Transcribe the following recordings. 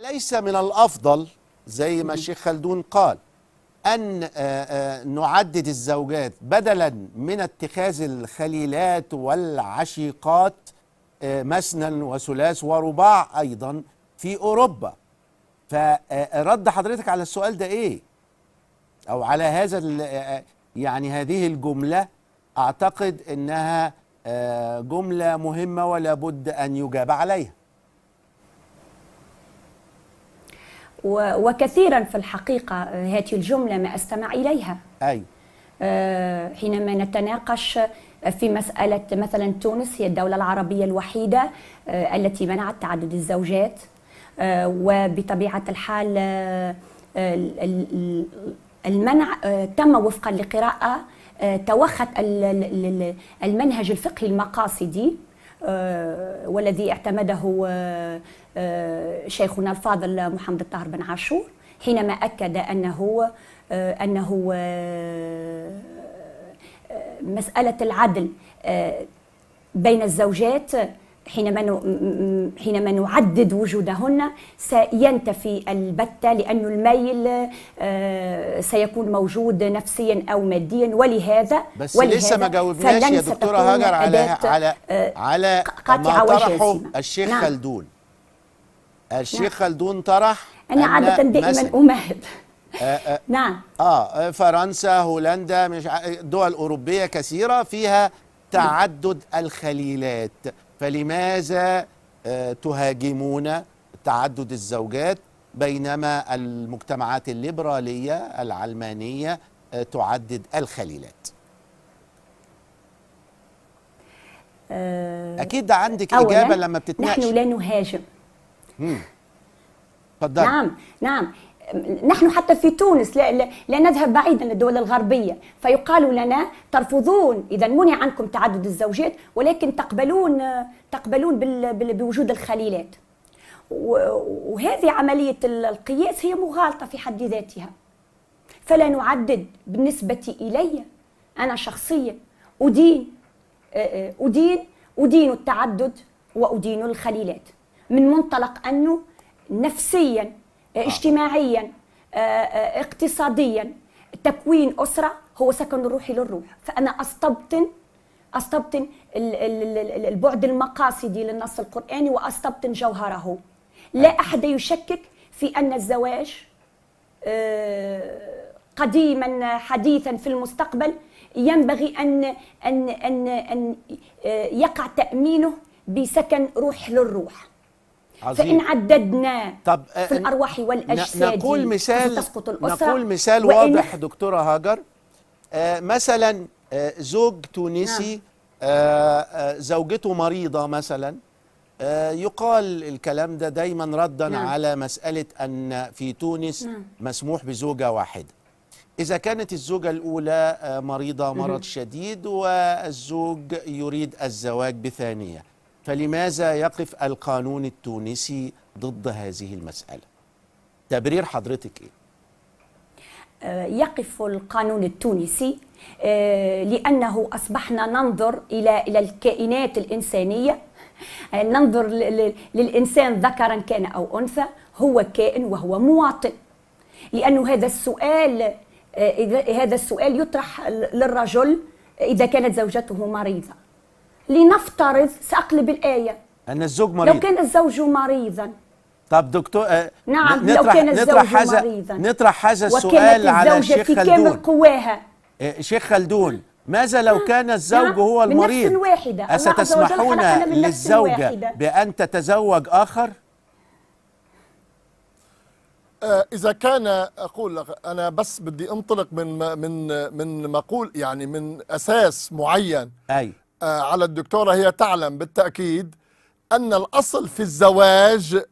ليس من الأفضل زي ما الشيخ خلدون قال أن آه، آه، نعدد الزوجات بدلا من اتخاذ الخليلات والعشيقات آه، مثنى وثلاث ورباع أيضا في أوروبا فرد حضرتك على السؤال ده إيه أو على هذا يعني هذه الجملة أعتقد أنها جملة مهمة ولا بد أن يجاب عليها وكثيرا في الحقيقة هذه آه، الجملة ما أستمع إليها أي آه، حينما نتناقش في مسألة مثلا تونس هي الدولة العربية الوحيدة آه، التي منعت تعدد الزوجات وبطبيعة الحال المنع تم وفقا لقراءة توخت المنهج الفقهي المقاصدي آه، والذي اعتمده آه، آه، شيخنا الفاضل محمد الطاهر بن عاشور حينما أكد أنه أنه مسألة العدل بين الزوجات حينما حينما نعدد وجودهن سينتفي البتة لأن الميل آه، سيكون موجود نفسيا أو ماديا ولهذا بس ولهذا لسه ما جاوبناش يا دكتورة هاجر على على آه، على ما طرحه الشيخ نعم. خلدون الشيخ نعم. خلدون طرح أنا عادة دائما أمهد آه، نعم اه فرنسا هولندا مش دول أوروبية كثيرة فيها تعدد الخليلات فلماذا آه، تهاجمون تعدد الزوجات بينما المجتمعات الليبرالية العلمانية آه، تعدد الخليلات آه، أكيد ده عندك إجابة لما بتتناقش نحن لا نهاجم نعم نعم نحن حتى في تونس لا, لا نذهب بعيدا للدول الغربية فيقال لنا ترفضون إذا منع عنكم تعدد الزوجات ولكن تقبلون تقبلون بوجود الخليلات وهذه عملية القياس هي مغالطة في حد ذاتها فلا نعدد بالنسبة إلي أنا شخصية أدين آه، آه، أدين أدين التعدد وأدين الخليلات من منطلق أنه نفسياً آه. اجتماعيا آه، آه، اقتصاديا تكوين اسره هو سكن روحي للروح فانا استبطن استبطن البعد المقاصدي للنص القراني واستبطن جوهره لا احد يشكك في ان الزواج قديما حديثا في المستقبل ينبغي ان ان ان, أن يقع تامينه بسكن روح للروح عظيم. فإن عددنا طب آه، في الأرواح والأجساد نقول مثال تسقط الأسرة نقول مثال واضح دكتورة هاجر آه، مثلا آه، زوج تونسي نعم. زوجته مريضة مثلا يقال الكلام ده دايما ردا نعم. على مسألة أن في تونس نعم. مسموح بزوجة واحدة إذا كانت الزوجة الأولى مريضة مرض شديد والزوج يريد الزواج بثانية فلماذا يقف القانون التونسي ضد هذه المسألة تبرير حضرتك إيه؟ آه، يقف القانون التونسي آه، لأنه أصبحنا ننظر إلى إلى الكائنات الإنسانية آه، ننظر للإنسان ذكرا كان أو أنثى هو كائن وهو مواطن لأنه هذا السؤال هذا السؤال يطرح للرجل إذا كانت زوجته مريضة لنفترض سأقلب الآية أن الزوج مريض لو كان الزوج مريضا طب دكتور آه نعم نطرح لو كان الزوج نطرح حاجة مريضا نطرح هذا السؤال على الشيخ خلدون كامل الزوجة في قواها آه شيخ خلدون ماذا لو نعم. كان الزوج نعم. هو المريض واحدة أستسمحون للزوجة واحدة. بأن تتزوج آخر؟ آه، إذا كان أقول لك أنا بس بدي أنطلق من من من مقول يعني من أساس معين أي آه، على الدكتورة هي تعلم بالتأكيد أن الأصل في الزواج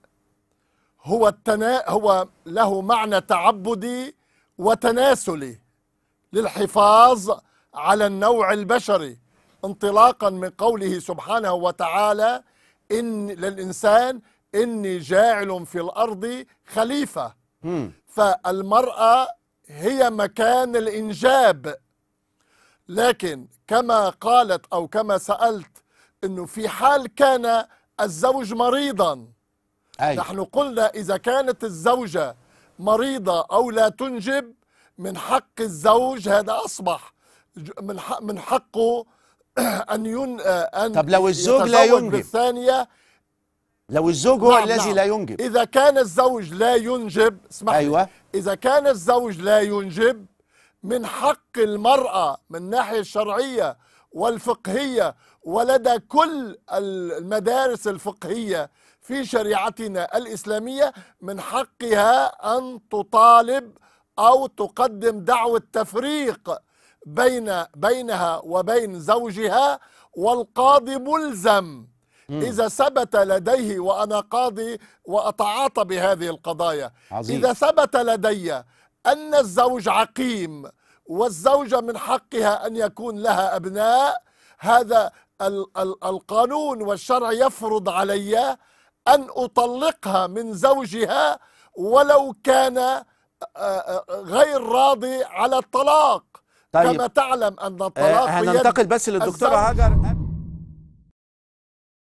هو التنا... هو له معنى تعبدي وتناسلي للحفاظ على النوع البشري انطلاقا من قوله سبحانه وتعالى إن للإنسان إني جاعل في الأرض خليفة فالمرأة هي مكان الإنجاب لكن كما قالت أو كما سألت أنه في حال كان الزوج مريضا أي. نحن قلنا إذا كانت الزوجة مريضة أو لا تنجب من حق الزوج هذا أصبح من حق من حقه أن ين أن طب لو الزوج لا ينجب بالثانية لو الزوج هو نعم الذي نعم. لا ينجب إذا كان الزوج لا ينجب اسمح أيوة. إذا كان الزوج لا ينجب من حق المرأة من الناحية الشرعية والفقهية ولدى كل المدارس الفقهية في شريعتنا الإسلامية من حقها أن تطالب أو تقدم دعوة تفريق بين بينها وبين زوجها والقاضي ملزم إذا ثبت لديه وأنا قاضي وأتعاطى بهذه القضايا عظيم. إذا ثبت لدي أن الزوج عقيم والزوجة من حقها أن يكون لها أبناء هذا القانون والشرع يفرض علي أن أطلقها من زوجها ولو كان آه، آه، غير راضي على الطلاق طيب. كما تعلم أن الطلاق آه، هننتقل بس للدكتورة هاجر